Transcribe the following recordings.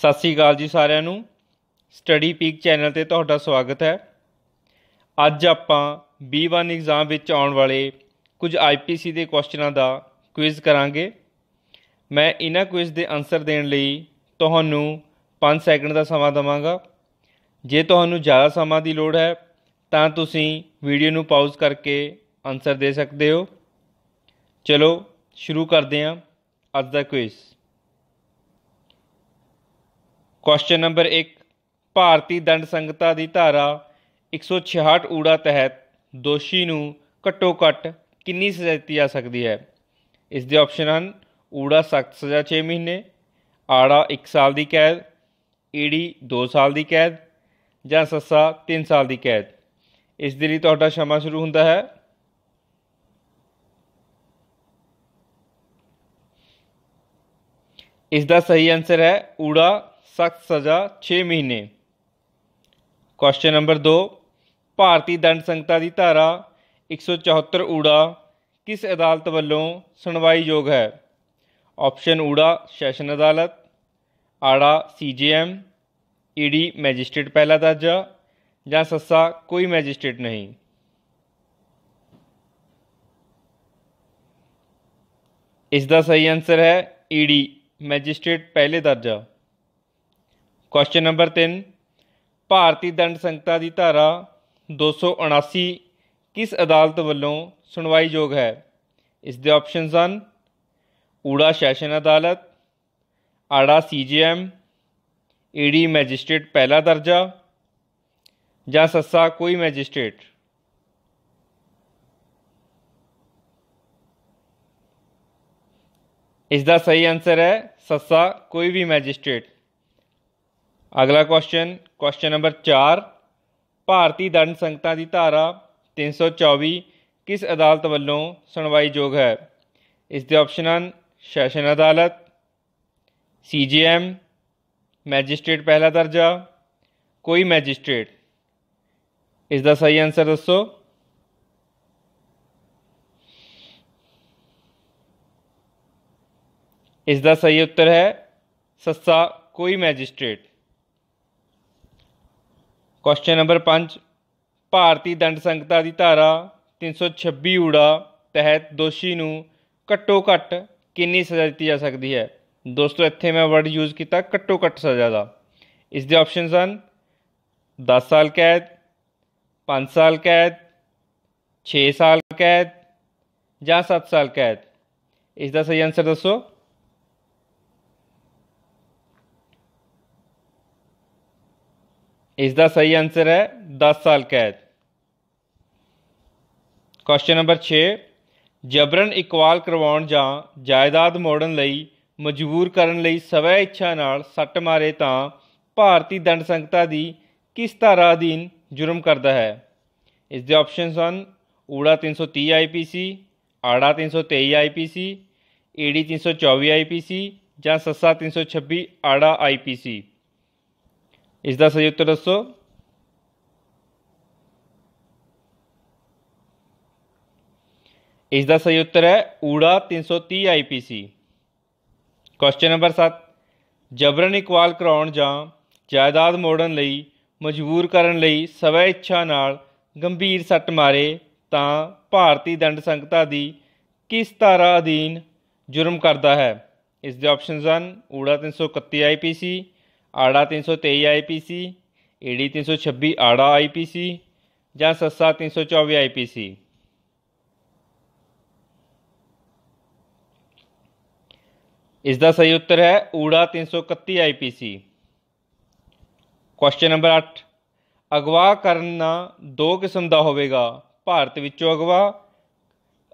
ਸਤਿ ਸ੍ਰੀ ਅਕਾਲ ਜੀ ਸਾਰਿਆਂ ਨੂੰ ਸਟੱਡੀ ਪੀਕ ਚੈਨਲ ਤੇ ਤੁਹਾਡਾ ਸਵਾਗਤ ਹੈ ਅੱਜ ਆਪਾਂ B1 ਐਗਜ਼ਾਮ ਵਿੱਚ ਆਉਣ ਵਾਲੇ ਕੁਝ IPC ਦੇ ਕੁਐਸਚਨਾਂ ਦਾ ਕੁਇਜ਼ ਕਰਾਂਗੇ ਮੈਂ ਇਹਨਾਂ ਕੁਇਜ਼ ਦੇ ਆਨਸਰ ਦੇਣ ਲਈ ਤੁਹਾਨੂੰ 5 ਸੈਕਿੰਡ ਦਾ ਸਮਾਂ ਦਵਾਂਗਾ ਜੇ ਤੁਹਾਨੂੰ ਜ਼ਿਆਦਾ ਸਮਾਂ ਦੀ ਲੋੜ ਹੈ ਤਾਂ ਤੁਸੀਂ ਵੀਡੀਓ ਨੂੰ ਪਾਜ਼ ਕਰਕੇ ਆਨਸਰ ਦੇ ਸਕਦੇ ਹੋ ਚਲੋ ਸ਼ੁਰੂ ਕਰਦੇ ਹਾਂ ਅੱਜ ਦਾ ਕੁਇਜ਼ ਕੁਐਸਚਨ ਨੰਬਰ 1 ਭਾਰਤੀ ਦੰਡ ਸੰਗਤਾ ਦੀ ਧਾਰਾ 166 ਊੜਾ ਤਹਿਤ ਦੋਸ਼ੀ ਨੂੰ ਘੱਟੋ ਘੱਟ ਕਿੰਨੀ ਸਜ਼ਾ ਦਿੱਤੀ ਜਾ ਸਕਦੀ ਹੈ ਇਸ ਦੇ ਆਪਸ਼ਨ ਹਨ ਊੜਾ ਸਖਤ ਸਜ਼ਾ 6 ਮਹੀਨੇ ਆੜਾ 1 ਸਾਲ ਦੀ ਕੈਦ ਈੜੀ 2 ਸਾਲ ਦੀ ਕੈਦ ਜਾਂ ਸੱਸਾ 3 ਸਾਲ ਦੀ ਕੈਦ ਇਸ ਦੇ ਲਈ ਤੁਹਾਡਾ ਸ਼ਮਾ ਸ਼ੁਰੂ ਹੁੰਦਾ ਹੈ ਇਸ ਦਾ ਸਹੀ ਆਨਸਰ ਹੈ ਊੜਾ ਸਖਤ ਸਜ਼ਾ 6 ਮਹੀਨੇ ਕੁਐਸਚਨ ਨੰਬਰ 2 ਭਾਰਤੀ ਦੰਡ ਸੰਹਿਤਾ ਦੀ ਧਾਰਾ 174 ਊੜਾ ਕਿਸ ਅਦਾਲਤ ਵੱਲੋਂ ਸੁਣਵਾਈ ਯੋਗ ਹੈ ਆਪਸ਼ਨ ਊੜਾ ਸੈਸ਼ਨ ਅਦਾਲਤ ਆੜਾ ਸੀਜੀਐਮ ਈਡੀ e ਮੈਜਿਸਟ੍ਰੇਟ ਪਹਿਲਾ ਦਰਜਾ ਜਾਂ ਸੱਸਾ ਕੋਈ ਮੈਜਿਸਟ੍ਰੇਟ ਨਹੀਂ ਇਸ ਦਾ ਸਹੀ ਆਨਸਰ ਹੈ ਈਡੀ e ਮੈਜਿਸਟ੍ਰੇਟ ਪਹਿਲੇ ਦਰਜਾ ਕੁਐਸਚਨ ਨੰਬਰ 3 ਭਾਰਤੀ ਦੰਡ ਸੰਹਿਤਾ ਦੀ ਧਾਰਾ 279 ਕਿਸ ਅਦਾਲਤ ਵੱਲੋਂ ਸੁਣਵਾਈਯੋਗ ਹੈ ਇਸ ਦੇ ਆਪਸ਼ਨਸ ਹਨ ਊੜਾ ਸੈਸ਼ਨ ਅਦਾਲਤ ਆੜਾ ਸੀਜੀਐਮ ਏਡੀ ਮੈਜਿਸਟ੍ਰੇਟ ਪਹਿਲਾ ਦਰਜਾ ਜਾਂ ਸੱਸਾ ਕੋਈ ਮੈਜਿਸਟ੍ਰੇਟ ਇਸ ਦਾ ਸਹੀ ਆਨਸਰ ਹੈ ਸੱਸਾ ਕੋਈ ਵੀ ਮੈਜਿਸਟ੍ਰੇਟ ਅਗਲਾ ਕੁਐਸਚਨ ਕੁਐਸਚਨ ਨੰਬਰ 4 ਭਾਰਤੀ ਦੰਡ ਸੰਹਿਤਾ ਦੀ ਧਾਰਾ 324 ਕਿਸ ਅਦਾਲਤ ਵੱਲੋਂ ਸੁਣਵਾਈਯੋਗ ਹੈ ਇਸ ਦੇ ਆਪਸ਼ਨ ਹਨ ਸੈਸ਼ਨ ਅਦਾਲਤ ਸੀਜੀਐਮ ਮੈਜਿਸਟ੍ਰੇਟ ਪਹਿਲਾ ਦਰਜਾ ਕੋਈ ਮੈਜਿਸਟ੍ਰੇਟ ਇਸ ਦਾ ਸਹੀ ਆਨਸਰ ਦੱਸੋ ਇਸ ਦਾ ਸਹੀ ਉੱਤਰ ਹੈ ਸੱਸਾ ਕੋਈ ਮੈਜਿਸਟ੍ਰੇਟ ਕੁਐਸਚਨ ਨੰਬਰ 5 ਭਾਰਤੀ ਦੰਡ ਸੰਹਿਤਾ ਦੀ ਧਾਰਾ 326 ਊੜਾ ਤਹਿਤ ਦੋਸ਼ੀ ਨੂੰ ਘੱਟੋ ਘੱਟ ਕਿੰਨੀ ਸਜ਼ਾ ਦਿੱਤੀ ਜਾ ਸਕਦੀ ਹੈ ਦੋਸਤੋ ਇੱਥੇ ਮੈਂ ਵਰਡ ਯੂਜ਼ ਕੀਤਾ ਘੱਟੋ ਘੱਟ ਸਜ਼ਾ ਦਾ ਇਸ ਦੇ ਆਪਸ਼ਨਸ ਹਨ 10 ਸਾਲ ਕੈਦ 5 ਸਾਲ ਕੈਦ 6 ਸਾਲ ਕੈਦ ਜਾਂ 7 ਸਾਲ ਕੈਦ ਇਸ ਦਾ ਸਹੀ ਆਨਸਰ ਦੱਸੋ ਇਸ ਦਾ ਸਹੀ ਆਨਸਰ ਹੈ 10 ਸਾਲ ਕੈਦ ਕੁਐਸਚਨ ਨੰਬਰ 6 ਜਬਰਨ ਇਕਵਾਲ ਕਰਵਾਉਣ ਜਾਂ ਜਾਇਦਾਦ ਮੋੜਨ ਲਈ ਮਜਬੂਰ ਕਰਨ ਲਈ ਸਵੈ ਇੱਛਾ ਨਾਲ ਸੱਟ ਮਾਰੇ ਤਾਂ ਭਾਰਤੀ ਦੰਡ ਸੰਹਿਤਾ ਦੀ ਕਿਸ ਧਾਰਾ ਅਧੀਨ ਜੁਰਮ ਕਰਦਾ ਹੈ ਇਸ ਦੇ ਆਪਸ਼ਨਸ ਹਨ ਊੜਾ 330 ਆਈਪੀਸੀ ਆੜਾ 323 ਆਈਪੀਸੀ ਏਡੀ 324 ਆਈਪੀਸੀ ਜਾਂ ਸੱਸਾ 326 ਆੜਾ ਆਈਪੀਸੀ ਇਸ ਦਾ ਸਹੀ ਉੱਤਰ ਦੱਸੋ ਇਸ ਦਾ ਸਹੀ ਉੱਤਰ ਹੈ ਊੜਾ 330 ਆਈਪੀਸੀ ਕੁਐਸਚਨ ਨੰਬਰ 7 ਜਬਰਨ ਇਕਵਾਲ ਕਰਾਉਣ ਜਾਂ ਜਾਇਦਾਦ ਮੋੜਨ ਲਈ ਮਜਬੂਰ ਕਰਨ ਲਈ ਸਵੈ ਇੱਛਾ ਨਾਲ ਗੰਭੀਰ ਸੱਟ ਮਾਰੇ ਤਾਂ ਭਾਰਤੀ ਦੰਡ ਸੰਹਿਤਾ ਦੀ ਕਿਸ ਧਾਰਾ ਅਧੀਨ ਜੁਰਮ ਕਰਦਾ ਹੈ ਇਸ ਦੇ ਆਪਸ਼ਨਸ ਹਨ ਊੜਾ 331 ਆਈਪੀਸੀ ਆੜਾ 323 ਆਈਪੀਸੀ ਏਡੀ 326 ਆੜਾ ਆਈਪੀਸੀ ਜਾਂ ਸੱਸਾ 324 ਆਈਪੀਸੀ ਇਸ ਦਾ ਸਹੀ ਉੱਤਰ ਹੈ ਊੜਾ 331 ਆਈਪੀਸੀ ਕੁਐਸਚਨ ਨੰਬਰ 8 ਅਗਵਾ ਕਰਨਾ ਦੋ ਕਿਸਮ ਦਾ ਹੋਵੇਗਾ ਭਾਰਤ ਵਿੱਚੋਂ ਅਗਵਾ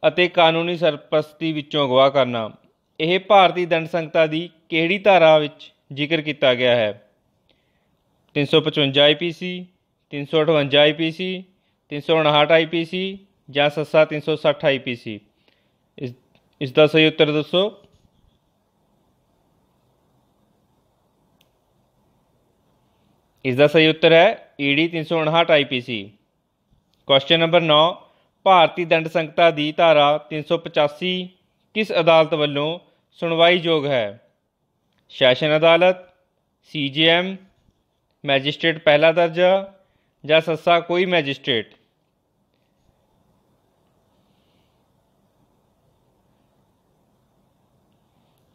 ਅਤੇ ਕਾਨੂੰਨੀ ਸਰਪ੍ਰਸਤੀ ਵਿੱਚੋਂ ਅਗਵਾ ਕਰਨਾ ਇਹ ਭਾਰਤੀ ਦੰਡ ਸੰਹਿਤਾ ਦੀ ਕਿਹੜੀ ਧਾਰਾ ਵਿੱਚ ਜ਼ਿਕਰ ਕੀਤਾ ਗਿਆ ਹੈ 355 IPC 358 IPC 359 IPC ਜਾਂ ਸੱਸਾ 360 IPC ਇਸ ਇਸ ਦਾ ਸਹੀ ਉੱਤਰ ਦੱਸੋ ਇਸ ਦਾ ਸਹੀ ਉੱਤਰ ਹੈ ED 359 IPC ਕੁਐਸਚਨ ਨੰਬਰ 9 ਭਾਰਤੀ ਦੰਡ ਸੰਹਿਤਾ ਦੀ ਧਾਰਾ 385 ਕਿਸ ਅਦਾਲਤ ਵੱਲੋਂ ਸੁਣਵਾਈ ਯੋਗ ਹੈ ਸੈਸ਼ਨ ਅਦਾਲਤ ਸੀਜੀਐਮ ਮੈਜਿਸਟ੍ਰੇਟ ਪਹਿਲਾ ਦਰਜਾ ਜਾਂ ਸੱਸਾ ਕੋਈ ਮੈਜਿਸਟ੍ਰੇਟ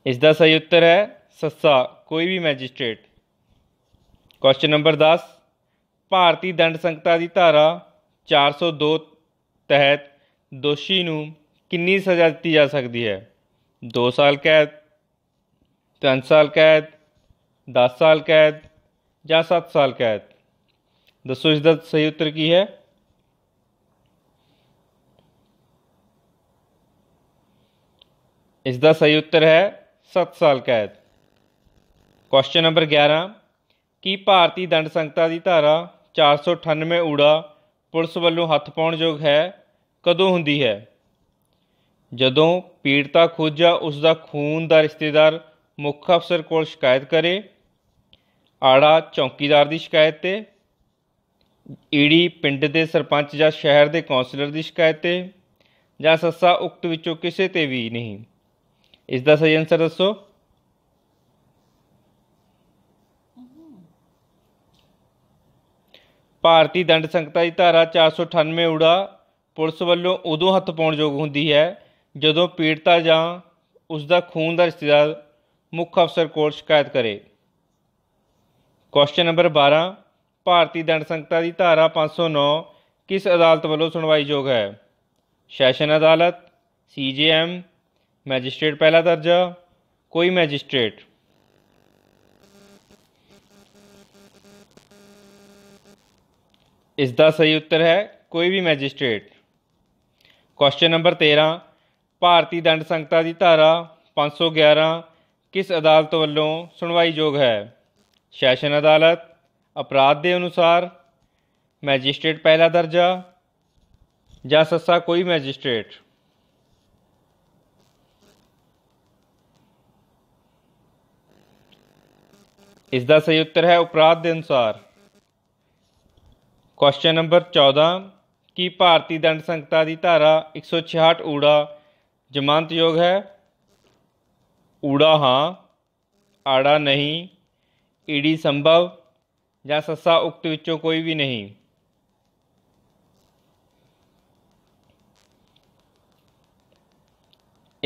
ਇਸ ਦਾ ਸਹੀ ਉੱਤਰ ਹੈ ਸੱਸਾ ਕੋਈ ਵੀ ਮੈਜਿਸਟ੍ਰੇਟ ਕੁਐਸਚਨ ਨੰਬਰ 10 ਭਾਰਤੀ ਦੰਡ ਸੰਹਿਤਾ ਦੀ ਧਾਰਾ 402 ਤਹਿਤ ਦੋਸ਼ੀ ਨੂੰ ਕਿੰਨੀ ਸਜ਼ਾ ਦਿੱਤੀ ਜਾ ਸਕਦੀ ਹੈ 2 ਸਾਲ ਕੈਦ 3 ਸਾਲ ਕੈਦ 10 ਸਾਲ ਕੈਦ ਜਾਂ 7 ਸਾਲ ਕੈਦ ਦੱਸੋ ਇਸ ਦਾ ਸਹੀ ਉੱਤਰ ਕੀ ਹੈ ਇਸ ਦਾ ਸਹੀ ਉੱਤਰ ਹੈ 7 ਸਾਲ ਕੈਦ ਕੁਐਸਚਨ ਨੰਬਰ 11 ਕੀ ਭਾਰਤੀ ਦੰਡ ਸੰਹਿਤਾ ਦੀ ਧਾਰਾ 498 ਊੜਾ ਪੁਲਿਸ ਵੱਲੋਂ ਹੱਥ ਪਾਉਣ ਯੋਗ ਹੈ ਕਦੋਂ ਹੁੰਦੀ ਹੈ ਜਦੋਂ ਪੀੜਤਾ ਖੁਦ ਜਾਂ ਉਸ ਦਾ ਖੂਨ ਦਾ ਰਿਸ਼ਤੇਦਾਰ ਮੁੱਖ ਅਫਸਰ ਕੋਲ ਸ਼ਿਕਾਇਤ ਕਰੇ ਆੜਾ ਚੌਕੀਦਾਰ ਦੀ ਸ਼ਿਕਾਇਤ ਤੇ ਈਡੀ ਪਿੰਡ ਦੇ ਸਰਪੰਚ ਜਾਂ ਸ਼ਹਿਰ ਦੇ ਕੌਂਸਲਰ ਦੀ ਸ਼ਿਕਾਇਤ ਤੇ ਜਾਂ ਸੱਸਾ ਉਕਤ ਵਿੱਚੋਂ ਕਿਸੇ ਤੇ ਵੀ ਨਹੀਂ ਇਸ ਦਾ ਸਹੀ ਆਨਸਰ ਦੱਸੋ ਭਾਰਤੀ ਦੰਡ ਸੰਹਿਤਾ ਦੀ ਧਾਰਾ 498 ਉੜਾ ਪੁਲਿਸ ਵੱਲੋਂ ਉਦੋਂ ਹੱਥ ਪਾਉਣ ਯੋਗ ਹੁੰਦੀ ਹੈ ਜਦੋਂ ਪੀੜਤਾ ਜਾਂ ਉਸ ਦਾ ਖੂਨ ਦਾ ਰਿਸ਼ਤੇਦਾਰ ਮੁੱਖ ਅਫਸਰ ਕੋਲ ਸ਼ਿਕਾਇਤ ਕਰੇ ਕੁਐਸਚਨ ਨੰਬਰ 12 ਭਾਰਤੀ ਦੰਡ ਸੰਹਿਤਾ ਦੀ ਧਾਰਾ 509 ਕਿਸ ਅਦਾਲਤ ਵੱਲੋਂ ਸੁਣਵਾਈਯੋਗ ਹੈ ਸੈਸ਼ਨ ਅਦਾਲਤ ਸੀਜੀਐਮ ਮੈਜਿਸਟ੍ਰੇਟ ਪਹਿਲਾ ਦਰਜਾ ਕੋਈ ਮੈਜਿਸਟ੍ਰੇਟ ਇਸ ਦਾ ਸਹੀ ਉੱਤਰ ਹੈ ਕੋਈ ਵੀ ਮੈਜਿਸਟ੍ਰੇਟ ਕੁਐਸਚਨ ਨੰਬਰ 13 ਭਾਰਤੀ ਦੰਡ ਸੰਹਿਤਾ ਦੀ ਧਾਰਾ 511 ਕਿਸ ਅਦਾਲਤ ਵੱਲੋਂ ਸੁਣਵਾਈਯੋਗ ਹੈ ਸੈਸ਼ਨ ਅਦਾਲਤ ਅਪਰਾਧ ਦੇ ਅਨੁਸਾਰ ਮੈਜਿਸਟ੍ਰੇਟ ਪਹਿਲਾ ਦਰਜਾ ਜਾਂ ਸੱਸਾ ਕੋਈ ਮੈਜਿਸਟ੍ਰੇਟ ਇਸ ਦਾ ਸਹੀ ਉੱਤਰ ਹੈ ਅਪਰਾਧ ਦੇ ਅਨੁਸਾਰ ਕੁਐਸਚਨ ਨੰਬਰ 14 ਕੀ ਭਾਰਤੀ ਦੰਡ ਸੰਹਿਤਾ ਦੀ ਧਾਰਾ 166 ਊੜਾ ਜ਼ਮਾਨਤਯੋਗ ਹੈ ਊੜਾ ਹਾਂ ਆੜਾ ਨਹੀਂ ਈੜੀ ਸੰਭਵ ਜਾਂ ਸੱਸਾ ਉਕਤ ਵਿੱਚੋਂ ਕੋਈ ਵੀ ਨਹੀਂ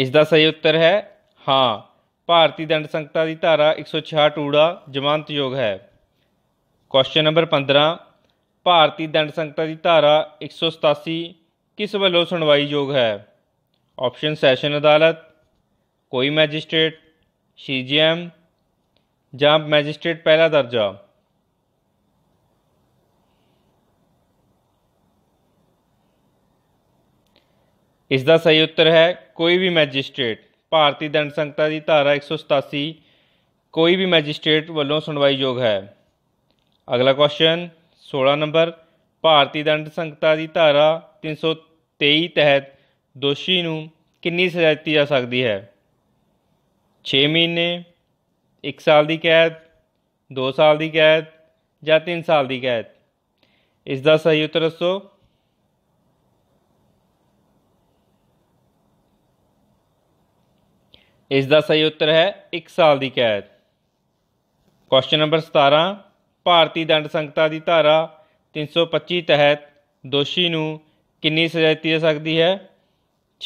ਇਸ ਦਾ ਸਹੀ ਉੱਤਰ ਹੈ ਹਾਂ ਭਾਰਤੀ ਦੰਡ ਸੰਹਿਤਾ ਦੀ ਧਾਰਾ 166 ਊੜਾ ਜ਼ਮਾਨਤਯੋਗ ਹੈ ਕੁਐਸਚਨ ਨੰਬਰ 15 ਭਾਰਤੀ ਦੰਡ ਸੰਹਿਤਾ ਦੀ ਧਾਰਾ 187 ਕਿਸ ਵੱਲੋਂ ਸੁਣਵਾਈ ਯੋਗ ਹੈ ਆਪਸ਼ਨ ਸੈਸ਼ਨ ਅਦਾਲਤ ਕੋਈ ਮੈਜਿਸਟ੍ਰੇਟ ਸੀਜੀਐਮ ਜਾਂ ਮੈਜਿਸਟ੍ਰੇਟ ਪਹਿਲਾ ਦਰਜਾ ਇਸ ਦਾ ਸਹੀ ਉੱਤਰ ਹੈ ਕੋਈ ਵੀ ਮੈਜਿਸਟ੍ਰੇਟ ਭਾਰਤੀ ਦੰਡ ਸੰਹਿਤਾ ਦੀ ਧਾਰਾ 187 ਕੋਈ ਵੀ ਮੈਜਿਸਟ੍ਰੇਟ ਵੱਲੋਂ ਸੁਣਵਾਈ ਯੋਗ ਹੈ ਅਗਲਾ ਕੁਐਸਚਨ 16 ਨੰਬਰ ਭਾਰਤੀ ਦੰਡ ਸੰਹਿਤਾ ਦੀ ਧਾਰਾ 323 ਤਹਿਤ ਦੋਸ਼ੀ ਨੂੰ ਕਿੰਨੀ ਸਜ਼ਾ ਦਿੱਤੀ ਜਾ ਸਕਦੀ ਹੈ 6 ਮਹੀਨੇ 1 ਸਾਲ ਦੀ ਕੈਦ 2 ਸਾਲ ਦੀ ਕੈਦ ਜਾਂ 3 ਸਾਲ ਦੀ ਕੈਦ ਇਸ ਦਾ ਸਹੀ ਉੱਤਰ ਦੱਸੋ ਇਸ ਦਾ ਸਹੀ ਉੱਤਰ ਹੈ 1 ਸਾਲ ਦੀ ਕੈਦ ਕੁਐਸਚਨ ਨੰਬਰ 17 ਭਾਰਤੀ ਦੰਡ ਸੰਹਿਤਾ ਦੀ ਧਾਰਾ 325 ਤਹਿਤ ਦੋਸ਼ੀ ਨੂੰ ਕਿੰਨੀ ਸਜ਼ਾ ਦਿੱਤੀ ਜਾ ਸਕਦੀ ਹੈ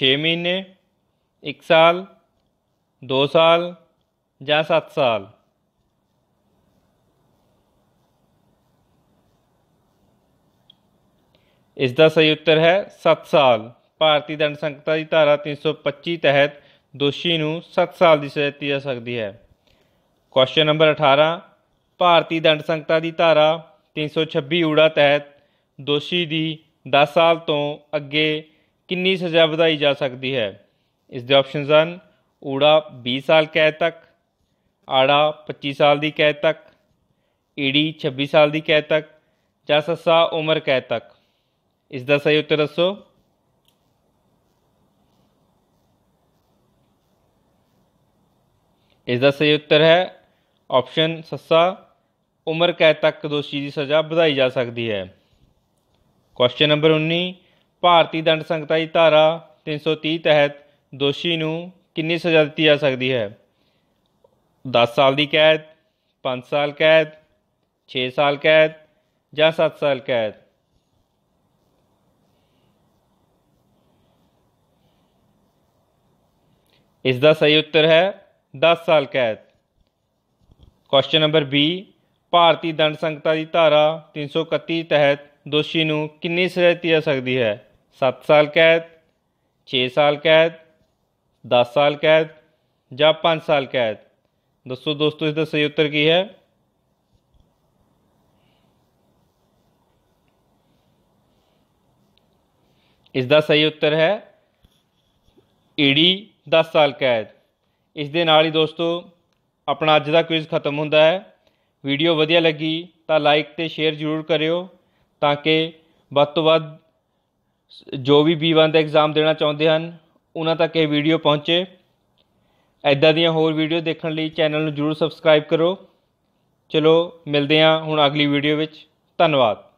6 ਮਹੀਨੇ 1 ਸਾਲ 2 ਸਾਲ ਜਾਂ 7 ਸਾਲ ਇਸ ਦਾ ਸਹੀ ਉੱਤਰ ਹੈ 7 ਸਾਲ ਭਾਰਤੀ ਦੰਡ ਸੰਹਿਤਾ ਦੀ ਧਾਰਾ 325 ਤਹਿਤ ਦੋਸ਼ੀ ਨੂੰ 7 ਸਾਲ ਦੀ ਸਜ਼ਾ ਦਿੱਤੀ ਜਾ ਸਕਦੀ ਹੈ ਕੁਐਸਚਨ ਨੰਬਰ 18 ਭਾਰਤੀ ਦੰਡ ਸੰਹਿਤਾ ਦੀ ਧਾਰਾ 326 ਊੜਾ ਤਹਿਤ ਦੋਸ਼ੀ ਦੀ 10 ਸਾਲ ਤੋਂ ਅੱਗੇ ਕਿੰਨੀ ਸਜ਼ਾ ਵਧਾਈ ਜਾ ਸਕਦੀ ਹੈ ਇਸ ਦੇ ਆਪਸ਼ਨਸ ਹਨ ਊੜਾ 20 ਸਾਲ ਕੈਦ ਤੱਕ ਆੜਾ 25 ਸਾਲ ਦੀ ਕੈਦ ਤੱਕ ਈੜੀ 26 ਸਾਲ ਦੀ ਕੈਦ ਤੱਕ ਜਾਂ ਸੱਸਾ ਉਮਰ ਕੈਦ ਤੱਕ ਇਸ ਦਾ ਸਹੀ ਉੱਤਰ ਦੱਸੋ ਇਸ ਦਾ ਸਹੀ ਉੱਤਰ ਹੈ ਆਪਸ਼ਨ ਸੱਸਾ ਉਮਰ ਕੈਦ ਤੱਕ ਦੋਸ਼ੀ ਦੀ ਸਜ਼ਾ ਵਧਾਈ ਜਾ ਸਕਦੀ ਹੈ ਕੁਐਸਚਨ ਨੰਬਰ 19 ਭਾਰਤੀ ਦੰਡ ਸੰਹਿਤਾ ਦੀ ਧਾਰਾ 330 ਤਹਿਤ ਦੋਸ਼ੀ ਨੂੰ ਕਿੰਨੀ ਸਜ਼ਾ ਦਿੱਤੀ ਜਾ ਸਕਦੀ ਹੈ 10 ਸਾਲ ਦੀ ਕੈਦ 5 ਸਾਲ ਕੈਦ 6 ਸਾਲ ਕੈਦ ਜਾਂ 7 ਸਾਲ ਕੈਦ ਇਸ ਦਾ ਸਹੀ ਉੱਤਰ ਹੈ 10 ਸਾਲ ਕੈਦ ਕੁਐਸਚਨ ਨੰਬਰ B ਭਾਰਤੀ ਦੰਡ ਸੰਹਿਤਾ ਦੀ ਧਾਰਾ 331 ਤਹਿਤ ਦੋਸ਼ੀ ਨੂੰ ਕਿੰਨੀ ਸਜ਼ਾ ਦਿੱਤੀ ਜਾ ਸਕਦੀ ਹੈ 7 ਸਾਲ ਕੈਦ 6 ਸਾਲ ਕੈਦ 10 ਸਾਲ ਕੈਦ ਜਾਂ 5 ਸਾਲ ਕੈਦ ਦੱਸੋ ਦੋਸਤੋ ਇਸ ਦਾ ਸਹੀ ਉੱਤਰ ਕੀ ਹੈ ਇਸ ਦਾ ਸਹੀ ਉੱਤਰ ਹੈ ਈਡੀ 10 ਸਾਲ ਕੈਦ ਇਸ ਦੇ ਨਾਲ ਹੀ ਦੋਸਤੋ ਆਪਣਾ ਅੱਜ ਦਾ ਕੁਇਜ਼ ਖਤਮ ਹੁੰਦਾ ਹੈ ਵੀਡੀਓ ਵਧੀਆ ਲੱਗੀ ਤਾਂ ਲਾਈਕ ਤੇ ਸ਼ੇਅਰ ਜ਼ਰੂਰ ਕਰਿਓ ਤਾਂ ਕਿ ਵੱਧ ਤੋਂ ਵੱਧ ਜੋ ਵੀ B1 ਦਾ ਐਗਜ਼ਾਮ ਦੇਣਾ ਚਾਹੁੰਦੇ ਹਨ ਉਹਨਾਂ ਤੱਕ ਇਹ ਵੀਡੀਓ ਪਹੁੰਚੇ ਐਦਾਂ ਦੀਆਂ ਹੋਰ ਵੀਡੀਓ ਦੇਖਣ ਲਈ ਚੈਨਲ ਨੂੰ ਜਰੂਰ ਸਬਸਕ੍ਰਾਈਬ ਕਰੋ ਚਲੋ ਮਿਲਦੇ ਹਾਂ ਹੁਣ ਅਗਲੀ ਵੀਡੀਓ ਵਿੱਚ ਧੰਨਵਾਦ